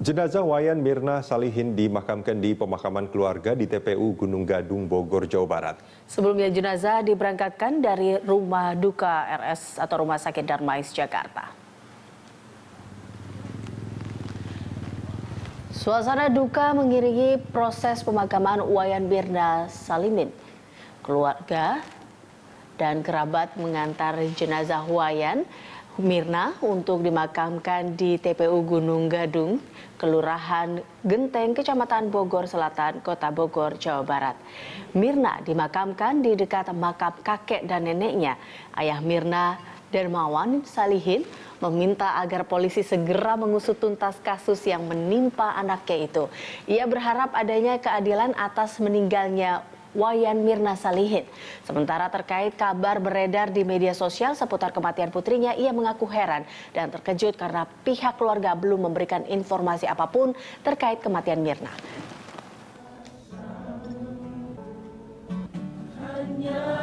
Jenazah Wayan Mirna Salihin dimakamkan di pemakaman keluarga di TPU Gunung Gadung, Bogor, Jawa Barat. Sebelumnya jenazah diberangkatkan dari rumah duka RS atau Rumah Sakit Darmais, Jakarta. Suasana duka mengiringi proses pemakaman Wayan Mirna Salimin. Keluarga dan kerabat mengantar jenazah Wayan Mirna untuk dimakamkan di TPU Gunung Gadung, Kelurahan Genteng, Kecamatan Bogor Selatan, Kota Bogor, Jawa Barat. Mirna dimakamkan di dekat makam kakek dan neneknya. Ayah Mirna Dermawan Salihin meminta agar polisi segera mengusut tuntas kasus yang menimpa anaknya itu. Ia berharap adanya keadilan atas meninggalnya Wayan Mirna Salihin. Sementara terkait kabar beredar di media sosial seputar kematian putrinya, ia mengaku heran dan terkejut karena pihak keluarga belum memberikan informasi apapun terkait kematian Mirna. Hanya